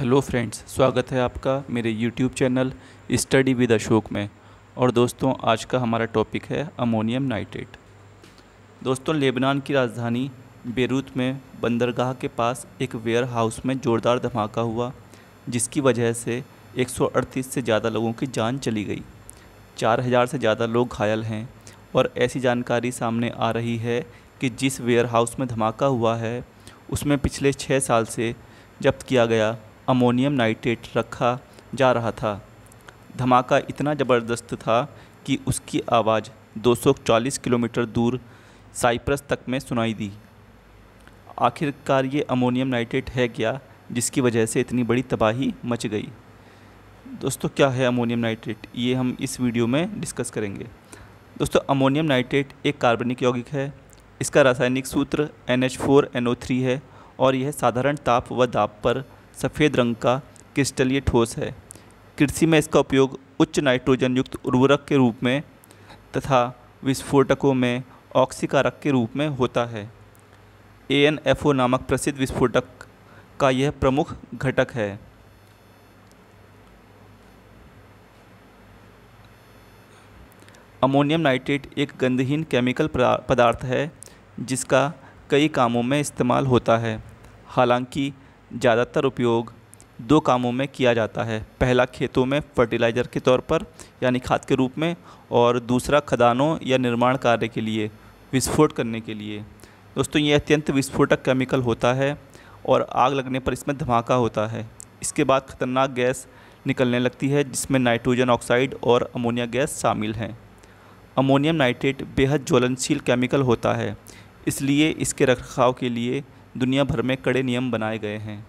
hello friends स्वागत है आपका मेरे YouTube channel study with Ashok में और दोस्तों आज का हमारा टॉपिक है अमोनियम नाइट्रेट दोस्तों लेबनान की राजधानी बेरूत में बंदरगाह के पास एक वेयर हाउस में ज़ोरदार धमाका हुआ जिसकी वजह से 138 से ज़्यादा लोगों की जान चली गई 4000 से ज़्यादा लोग घायल हैं और ऐसी जानकारी सामने आ रही है कि जिस वेयर हाउस में धमाका हुआ है उसमें पिछले छः साल से जब्त किया गया अमोनियम नाइट्रेट रखा जा रहा था धमाका इतना ज़बरदस्त था कि उसकी आवाज़ 240 किलोमीटर दूर साइप्रस तक में सुनाई दी आखिरकार ये अमोनियम नाइट्रेट है क्या जिसकी वजह से इतनी बड़ी तबाही मच गई दोस्तों क्या है अमोनियम नाइट्रेट ये हम इस वीडियो में डिस्कस करेंगे दोस्तों अमोनियम नाइट्रेट एक कार्बनिक यौगिक है इसका रासायनिक सूत्र एन है और यह साधारण ताप व दाब पर सफ़ेद रंग का क्रिस्टलीय ठोस है कृषि में इसका उपयोग उच्च नाइट्रोजन युक्त उर्वरक के रूप में तथा विस्फोटकों में ऑक्सीकारक के रूप में होता है ए एन एफ ओ नामक प्रसिद्ध विस्फोटक का यह प्रमुख घटक है अमोनियम नाइट्रेट एक गंधहीन केमिकल पदार्थ है जिसका कई कामों में इस्तेमाल होता है हालांकि ज़्यादातर उपयोग दो कामों में किया जाता है पहला खेतों में फर्टिलाइज़र के तौर पर यानी खाद के रूप में और दूसरा खदानों या निर्माण कार्य के लिए विस्फोट करने के लिए दोस्तों ये अत्यंत विस्फोटक केमिकल होता है और आग लगने पर इसमें धमाका होता है इसके बाद खतरनाक गैस निकलने लगती है जिसमें नाइट्रोजन ऑक्साइड और अमोनिया गैस शामिल हैं अमोनियम नाइट्रेट बेहद ज्वलनशील केमिकल होता है इसलिए इसके रखरखाव के लिए दुनिया भर में कड़े नियम बनाए गए हैं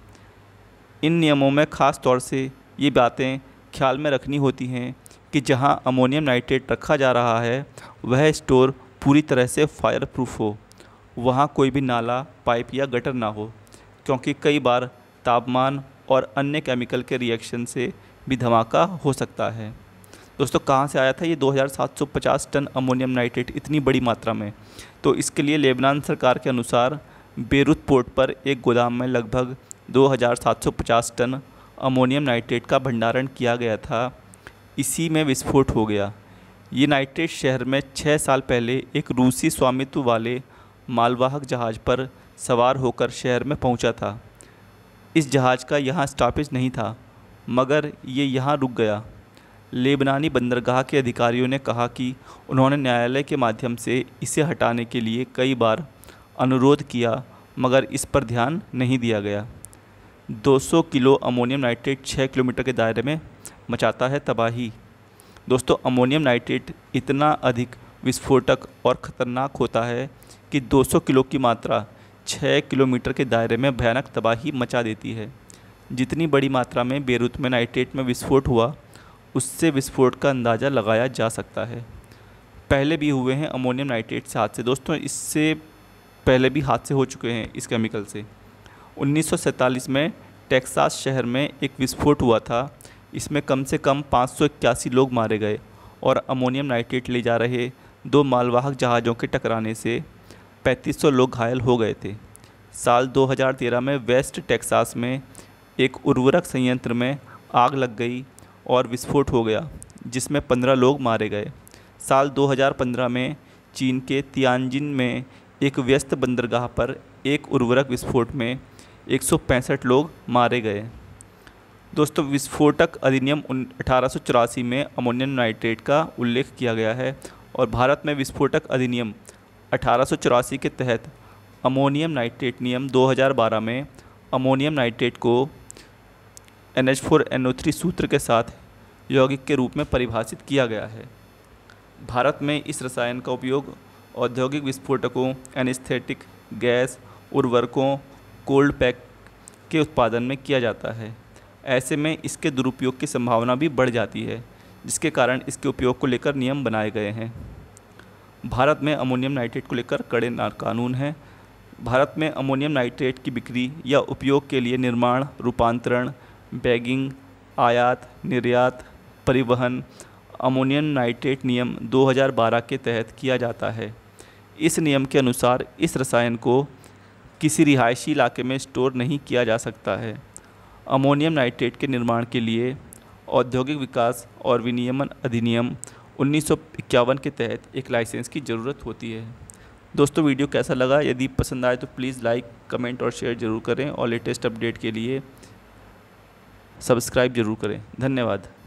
इन नियमों में ख़ास तौर से ये बातें ख्याल में रखनी होती हैं कि जहाँ अमोनियम नाइट्रेट रखा जा रहा है वह स्टोर पूरी तरह से फायर प्रूफ हो वहाँ कोई भी नाला पाइप या गटर ना हो क्योंकि कई बार तापमान और अन्य केमिकल के रिएक्शन से भी धमाका हो सकता है दोस्तों कहाँ से आया था ये 2750 टन अमोनियम नाइट्रेट इतनी बड़ी मात्रा में तो इसके लिए लेबनान सरकार के अनुसार बेरूत पोर्ट पर एक गोदाम में लगभग 2750 टन अमोनियम नाइट्रेट का भंडारण किया गया था इसी में विस्फोट हो गया ये नाइट्रेट शहर में छः साल पहले एक रूसी स्वामित्व वाले मालवाहक जहाज़ पर सवार होकर शहर में पहुंचा था इस जहाज़ का यहाँ स्टॉपेज नहीं था मगर ये यहाँ रुक गया लेबनानी बंदरगाह के अधिकारियों ने कहा कि उन्होंने न्यायालय के माध्यम से इसे हटाने के लिए कई बार अनुरोध किया मगर इस पर ध्यान नहीं दिया गया 200 किलो अमोनियम नाइट्रेट 6 किलोमीटर के दायरे में मचाता है तबाही दोस्तों अमोनियम नाइट्रेट इतना अधिक विस्फोटक और ख़तरनाक होता है कि 200 किलो की मात्रा 6 किलोमीटर के दायरे में भयानक तबाही मचा देती है जितनी बड़ी मात्रा में बेरूत में नाइट्रेट में विस्फोट हुआ उससे विस्फोट का अंदाज़ा लगाया जा सकता है पहले भी हुए हैं अमोनियम नाइट्रेट से हादसे दोस्तों इससे पहले भी हादसे हो चुके हैं इस केमिकल से 1947 में टेक्सास शहर में एक विस्फोट हुआ था इसमें कम से कम पाँच लोग मारे गए और अमोनियम नाइट्रेट ले जा रहे दो मालवाहक जहाज़ों के टकराने से 3500 लोग घायल हो गए थे साल 2013 में वेस्ट टेक्सास में एक उर्वरक संयंत्र में आग लग गई और विस्फोट हो गया जिसमें 15 लोग मारे गए साल 2015 में चीन के तियानजिन में एक व्यस्त बंदरगाह पर एक उर्वरक विस्फोट में एक लोग मारे गए दोस्तों विस्फोटक अधिनियम अठारह में अमोनियम नाइट्रेट का उल्लेख किया गया है और भारत में विस्फोटक अधिनियम अठारह के तहत अमोनियम नाइट्रेट नियम 2012 में अमोनियम नाइट्रेट को एन एच सूत्र के साथ यौगिक के रूप में परिभाषित किया गया है भारत में इस रसायन का उपयोग औद्योगिक विस्फोटकों एनिस्थेटिक गैस उर्वरकों कोल्ड पैक के उत्पादन में किया जाता है ऐसे में इसके दुरुपयोग की संभावना भी बढ़ जाती है जिसके कारण इसके उपयोग को लेकर नियम बनाए गए हैं भारत में अमोनियम नाइट्रेट को लेकर कड़े कानून हैं भारत में अमोनियम नाइट्रेट की बिक्री या उपयोग के लिए निर्माण रूपांतरण बैगिंग आयात निर्यात परिवहन अमोनियम नाइट्रेट नियम 2012 के तहत किया जाता है इस नियम के अनुसार इस रसायन को किसी रिहायशी इलाके में स्टोर नहीं किया जा सकता है अमोनियम नाइट्रेट के निर्माण के लिए औद्योगिक विकास और विनियमन अधिनियम उन्नीस के तहत एक लाइसेंस की ज़रूरत होती है दोस्तों वीडियो कैसा लगा यदि पसंद आए तो प्लीज़ लाइक कमेंट और शेयर ज़रूर करें और लेटेस्ट अपडेट के लिए सब्सक्राइब ज़रूर करें धन्यवाद